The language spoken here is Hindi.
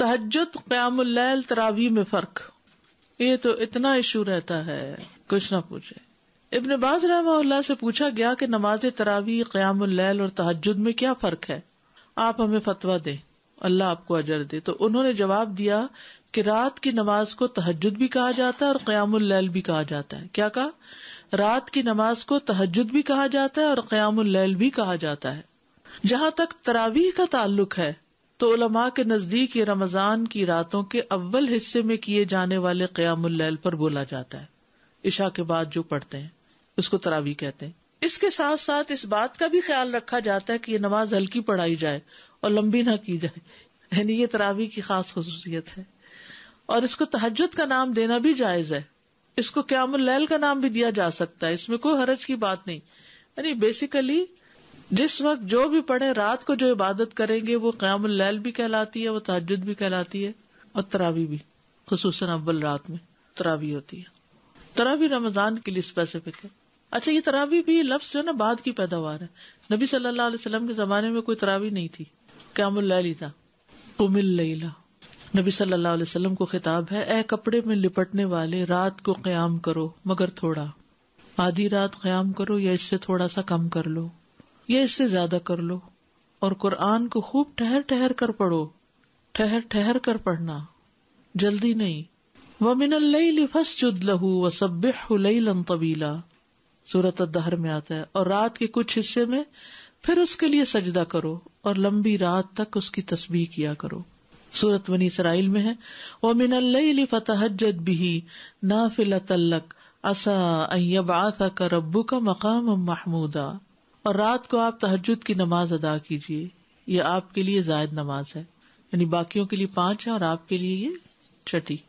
तहजद क्यामल तरावी में फर्क ये तो इतना इशू रहता है कुछ ना पूछे इबन बाज रहमा से पूछा गया कि नमाज तरावी क्यामल और तहजद में क्या फर्क है आप हमें फतवा दे अल्लाह आपको अजर दे तो उन्होंने जवाब दिया कि रात की नमाज को तहजद भी कहा जाता है और क्यामल भी कहा जाता है क्या कहा रात की नमाज को तहजद भी कहा जाता है और क्यामल भी कहा जाता है जहां तक तरावी का ताल्लुक है तो उलमा के नजदीक ये रमजान की रातों के अव्वल हिस्से में किए जाने वाले क्यामल पर बोला जाता है ईशा के बाद जो पढ़ते हैं उसको तरावी कहते हैं इसके साथ साथ इस बात का भी ख्याल रखा जाता है कि ये नमाज हल्की पढ़ाई जाए और लंबी ना की जाए यानी ये तरावी की खास खसूसियत है और इसको तहजद का नाम देना भी जायज है इसको क्यामुल्लैल का नाम भी दिया जा सकता है इसमें कोई हरज की बात नहीं यानी बेसिकली जिस वक्त जो भी पढ़े रात को जो इबादत करेंगे वो क्याम लैल भी कहलाती है वो तहजद भी कहलाती है और तरावी भी खसूस अव्वल रात में तरावी होती है तरावी रमजान के लिए स्पेसिफिक है अच्छा ये तरावी भी लफ्स जो ना बाद की पैदावार है नबी सल्लाम के जमाने में कोई तरावी नहीं थी क्यामुल लैली था कुमिल नबी सल्लल्लाहु अलैहि वसल्लम को खिताब है ए कपड़े में लिपटने वाले रात को क्याम करो मगर थोड़ा आधी रात क्याम करो या इससे थोड़ा सा कम कर लो या इससे ज्यादा कर लो और कुरान को खूब ठहर ठहर कर पढ़ो ठहर ठहर कर पढ़ना जल्दी नहीं वमिन फसजुद लहू व सब्बेन तबीला सूरत दहर में आता है और रात के कुछ हिस्से में फिर उसके लिए सजदा करो और लंबी रात तक उसकी तस्बी किया करो सूरत वनी इसराइल में है वमिन फतहजत भी ना फिला तल्लक असा अयब आसा का रब्बू का मकाम महमूदा और रात को आप तहजद की नमाज अदा कीजिए यह आपके लिए जायद नमाज है यानी बाकियों के लिए पांच है और आपके लिए ये छठी